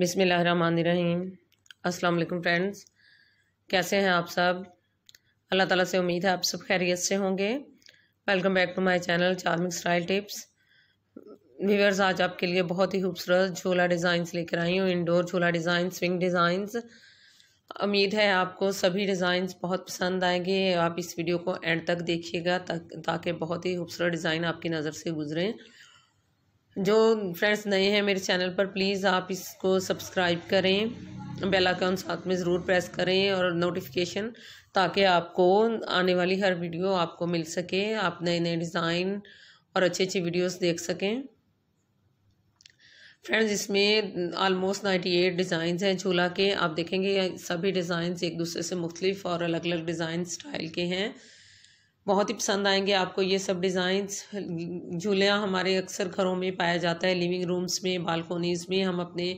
बिसमीम अस्सलाम फ्रेंड्स कैसे हैं आप सब अल्लाह ताला से उम्मीद है आप सब खैरियत से होंगे welcome back to my channel चार्मिक स्टाइल टिप्स व्यूअर्स आज आपके लिए बहुत ही खूबसूरत झूला डिज़ाइंस लेकर आई हूँ इंडोर झूला डिज़ाइन स्विंग डिज़ाइंस उम्मीद है आपको सभी डिज़ाइंस बहुत पसंद आएंगे आप इस वीडियो को एंड तक देखिएगा ताकि बहुत ही खूबसूरत डिज़ाइन आपकी नज़र से गुजरें जो फ्रेंड्स नए हैं मेरे चैनल पर प्लीज़ आप इसको सब्सक्राइब करें बेल आइकन साथ में ज़रूर प्रेस करें और नोटिफिकेशन ताकि आपको आने वाली हर वीडियो आपको मिल सके आप नए नए डिज़ाइन और अच्छी अच्छी वीडियोस देख सकें फ्रेंड्स इसमें आलमोस्ट नाइन्टी एट डिज़ाइंस हैं झूला के आप देखेंगे सभी डिज़ाइंस एक दूसरे से मुख्तलिफ और अलग अलग डिज़ाइन स्टाइल के हैं बहुत ही पसंद आएंगे आपको ये सब डिज़ाइंस झूलियाँ हमारे अक्सर घरों में पाया जाता है लिविंग रूम्स में बालकोनीज़ में हम अपने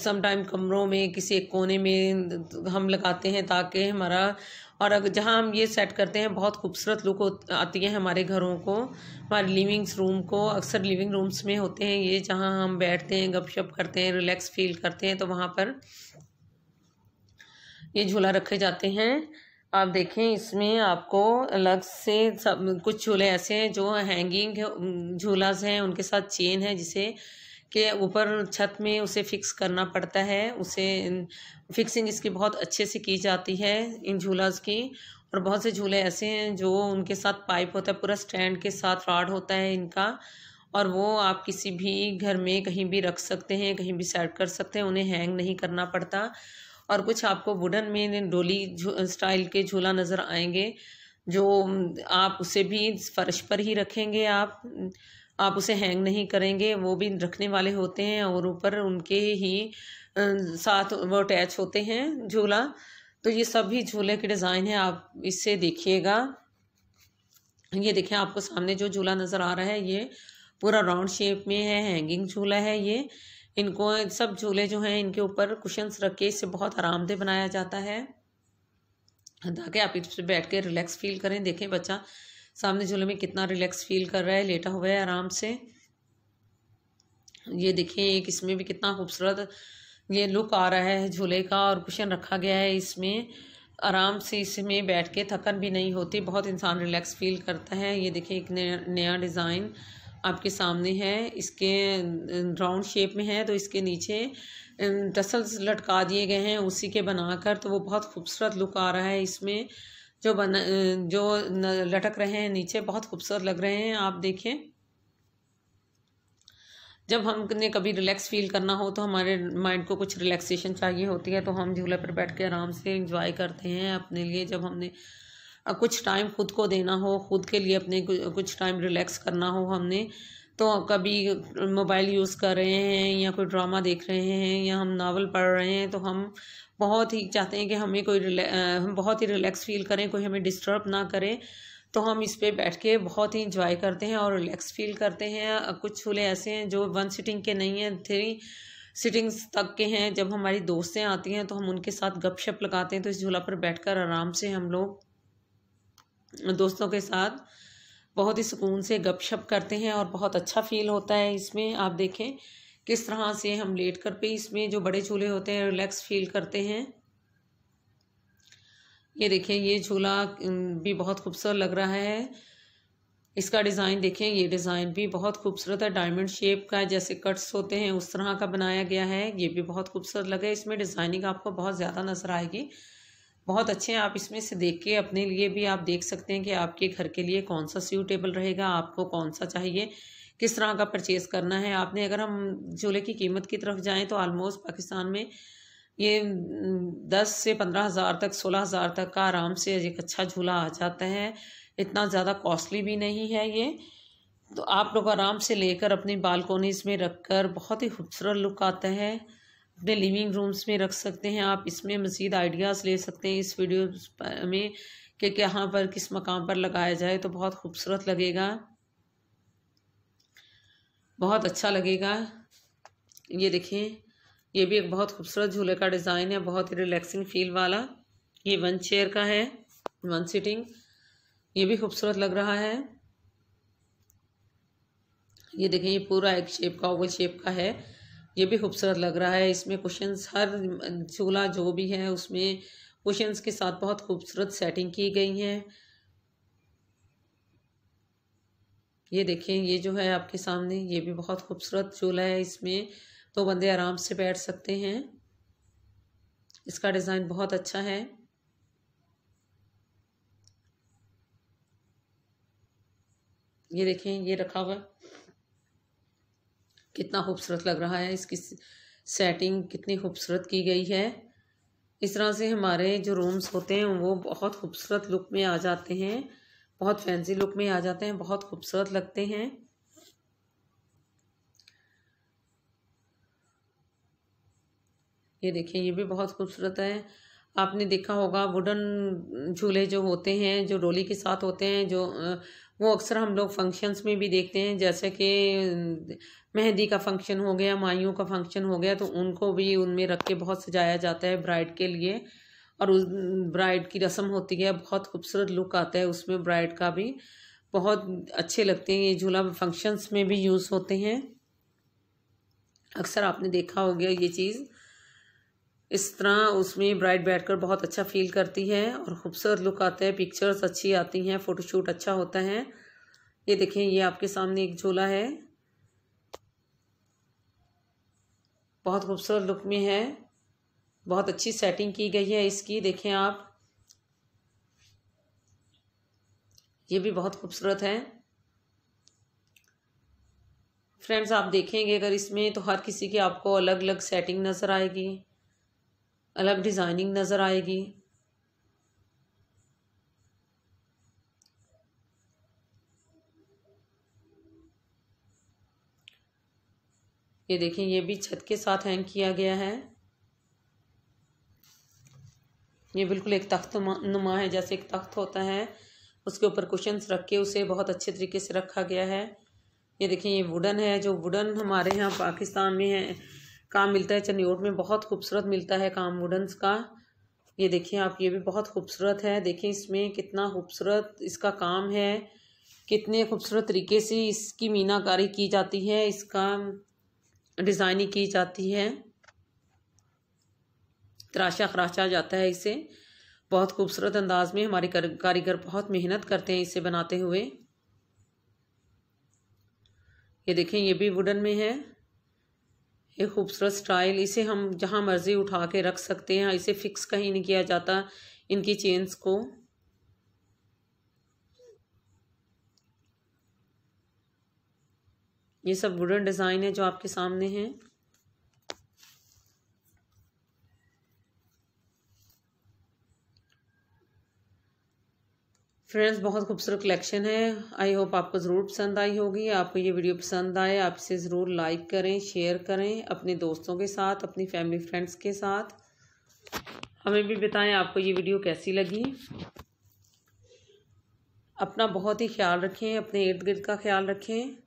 सम टाइम कमरों में किसी एक कोने में हम लगाते हैं ताकि हमारा और अगर जहाँ हम ये सेट करते हैं बहुत खूबसूरत लुक आती है हमारे घरों को हमारे लिविंग्स रूम को अक्सर लिविंग रूम्स में होते हैं ये जहाँ हम बैठते हैं गपशप करते हैं रिलैक्स फील करते हैं तो वहाँ पर ये झूला रखे जाते हैं आप देखें इसमें आपको अलग से सब कुछ झूले ऐसे हैं जो हैंगिंग झूलाज हैं उनके साथ चेन है जिसे के ऊपर छत में उसे फिक्स करना पड़ता है उसे फिक्सिंग इसकी बहुत अच्छे से की जाती है इन झूलाज की और बहुत से झूले ऐसे हैं जो उनके साथ पाइप होता है पूरा स्टैंड के साथ राड होता है इनका और वो आप किसी भी घर में कहीं भी रख सकते हैं कहीं भी सेट कर सकते हैं उन्हें हैंग नहीं करना पड़ता और कुछ आपको वुडन में डोली स्टाइल के झूला नज़र आएंगे जो आप उसे भी फर्श पर ही रखेंगे आप आप उसे हैंग नहीं करेंगे वो भी रखने वाले होते हैं और ऊपर उनके ही साथ वो अटैच होते हैं झूला तो ये सब भी झूले के डिज़ाइन है आप इससे देखिएगा ये देखें आपको सामने जो झूला नज़र आ रहा है ये पूरा राउंड शेप में है हैंगिंग झूला है ये इनको सब झूले जो हैं इनके ऊपर कुशंस रख के इससे बहुत आरामदेह बनाया जाता है ताकि आप इस पर बैठ के रिलैक्स फील करें देखें बच्चा सामने झूले में कितना रिलैक्स फील कर रहा है लेटा हुआ है आराम से ये देखें एक इसमें भी कितना खूबसूरत ये लुक आ रहा है झूले का और कुशन रखा गया है इसमें आराम से इसमें बैठ के थकन भी नहीं होती बहुत इंसान रिलैक्स फील करता है ये देखें एक नया डिज़ाइन आपके सामने है इसके राउंड शेप में है तो इसके नीचे टसल्स लटका दिए गए हैं उसी के बनाकर तो वो बहुत खूबसूरत लुक आ रहा है इसमें जो बना जो लटक रहे हैं नीचे बहुत खूबसूरत लग रहे हैं आप देखें जब हमने कभी रिलैक्स फील करना हो तो हमारे माइंड को कुछ रिलैक्सेशन चाहिए होती है तो हम झूले पर बैठ के आराम से इंजॉय करते हैं अपने लिए जब हमने कुछ टाइम ख़ुद को देना हो ख़ुद के लिए अपने कुछ टाइम रिलैक्स करना हो हमने तो कभी मोबाइल यूज़ कर रहे हैं या कोई ड्रामा देख रहे हैं या हम नावल पढ़ रहे हैं तो हम बहुत ही चाहते हैं कि हमें कोई हम बहुत ही रिलैक्स फील करें कोई हमें डिस्टर्ब ना करें तो हम इस पे बैठ के बहुत ही इंजॉय करते हैं और रिलैक्स फील करते हैं कुछ चूल्हे ऐसे हैं जो वन सिटिंग के नहीं हैं थ्री सिटिंग्स तक के हैं जब हमारी दोस्तें आती हैं तो हम उनके साथ गपशप लगाते हैं तो इस झूला पर बैठकर आराम से हम लोग दोस्तों के साथ बहुत ही सुकून से गपशप करते हैं और बहुत अच्छा फील होता है इसमें आप देखें किस तरह से हम लेट कर पे इसमें जो बड़े झूले होते हैं रिलैक्स फील करते हैं ये देखें ये झूला भी बहुत खूबसूरत लग रहा है इसका डिज़ाइन देखें ये डिज़ाइन भी बहुत खूबसूरत है डायमंड शेप का जैसे कट्स होते हैं उस तरह का बनाया गया है ये भी बहुत खूबसूरत लगे इसमें डिज़ाइनिंग आपको बहुत ज़्यादा नज़र आएगी बहुत अच्छे हैं आप इसमें से देख के अपने लिए भी आप देख सकते हैं कि आपके घर के लिए कौन सा सूटेबल रहेगा आपको कौन सा चाहिए किस तरह का परचेज़ करना है आपने अगर हम झोले की कीमत की तरफ जाएँ तो आलमोस्ट पाकिस्तान में ये दस से पंद्रह हज़ार तक सोलह हज़ार तक का आराम से एक अच्छा झूला आ जाता है इतना ज़्यादा कॉस्टली भी नहीं है ये तो आप लोग आराम से लेकर अपनी बालकोनीज में रख कर बहुत ही खूबसूरत लुक आता है अपने लिविंग रूम्स में रख सकते हैं आप इसमें मज़ीद आइडियाज़ ले सकते हैं इस वीडियो में कि कहाँ पर किस मकाम पर लगाया जाए तो बहुत खूबसूरत लगेगा बहुत अच्छा लगेगा ये देखें ये भी एक बहुत खूबसूरत झूले का डिज़ाइन है बहुत ही रिलैक्सिंग फील वाला ये वन चेयर का है वन सीटिंग ये भी खूबसूरत लग रहा है ये देखें ये पूरा एक शेप का ओवल शेप का है ये भी खूबसूरत लग रहा है इसमें क्वेश्चन हर चूल्हा जो भी है उसमें क्वेश्चन के साथ बहुत खूबसूरत सेटिंग की गई है ये देखें ये जो है आपके सामने ये भी बहुत खूबसूरत चूल्हा है इसमें तो बंदे आराम से बैठ सकते हैं इसका डिज़ाइन बहुत अच्छा है ये देखें ये रखा हुआ कितना खूबसूरत लग रहा है इसकी सेटिंग कितनी खूबसूरत की गई है इस तरह से हमारे जो रूम्स होते हैं वो बहुत खूबसूरत लुक में आ जाते हैं बहुत फैंसी लुक में आ जाते हैं बहुत खूबसूरत लगते हैं ये देखिए ये भी बहुत खूबसूरत है आपने देखा होगा वुडन झूले जो होते हैं जो डोली के साथ होते हैं जो वो अक्सर हम लोग फंक्शंस में भी देखते हैं जैसे कि मेहंदी का फंक्शन हो गया माइयों का फंक्शन हो गया तो उनको भी उनमें रख के बहुत सजाया जाता है ब्राइड के लिए और उस ब्राइड की रस्म होती है बहुत खूबसूरत लुक आता है उसमें ब्राइड का भी बहुत अच्छे लगते हैं ये झूला फंक्शंस में भी यूज़ होते हैं अक्सर आपने देखा हो गया ये चीज़ इस तरह उसमें ब्राइड बैठकर बहुत अच्छा फील करती है और खूबसूरत लुक आता है पिक्चर्स अच्छी आती हैं फ़ोटोशूट अच्छा होता है ये देखें ये आपके सामने एक झूला है बहुत खूबसूरत लुक में है बहुत अच्छी सेटिंग की गई है इसकी देखें आप ये भी बहुत खूबसूरत है फ्रेंड्स आप देखेंगे अगर इसमें तो हर किसी की आपको अलग अलग सेटिंग नज़र आएगी अलग डिज़ाइनिंग नज़र आएगी ये देखें ये भी छत के साथ हैंग किया गया है ये बिल्कुल एक तख्त नुमा है जैसे एक तख्त होता है उसके ऊपर कुशंस रख के उसे बहुत अच्छे तरीके से रखा गया है ये देखें ये वुडन है जो वुडन हमारे यहाँ पाकिस्तान में है काम मिलता है चन्योट में बहुत खूबसूरत मिलता है काम वुडन्स का ये देखिए आप ये भी बहुत खूबसूरत है देखें इसमें कितना खूबसूरत इसका काम है कितने खूबसूरत तरीके से इसकी मीनाकारी की जाती है इसका डिज़ाइनिंग की जाती है तराशा खराशा जाता है इसे बहुत खूबसूरत अंदाज में हमारे कारीगर बहुत मेहनत करते हैं इसे बनाते हुए ये देखें ये भी वुडन में है ये खूबसूरत स्टाइल इसे हम जहाँ मर्ज़ी उठा के रख सकते हैं इसे फ़िक्स कहीं नहीं किया जाता इनकी चेन्स को ये सब वुडन डिज़ाइन है जो आपके सामने हैं फ्रेंड्स बहुत खूबसूरत कलेक्शन है आई होप आपको ज़रूर पसंद आई होगी आपको ये वीडियो पसंद आए आप इसे ज़रूर लाइक करें शेयर करें अपने दोस्तों के साथ अपनी फैमिली फ्रेंड्स के साथ हमें भी बताएं आपको ये वीडियो कैसी लगी अपना बहुत ही ख्याल रखें अपने इर्द गिर्द का ख्याल रखें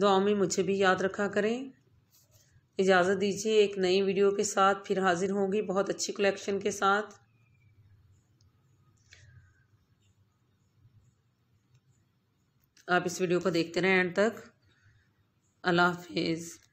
दुआ में मुझे भी याद रखा करें इजाज़त दीजिए एक नई वीडियो के साथ फिर हाज़िर होंगी बहुत अच्छी कलेक्शन के साथ आप इस वीडियो को देखते रहें एंड तक अल्लाह हाफिज़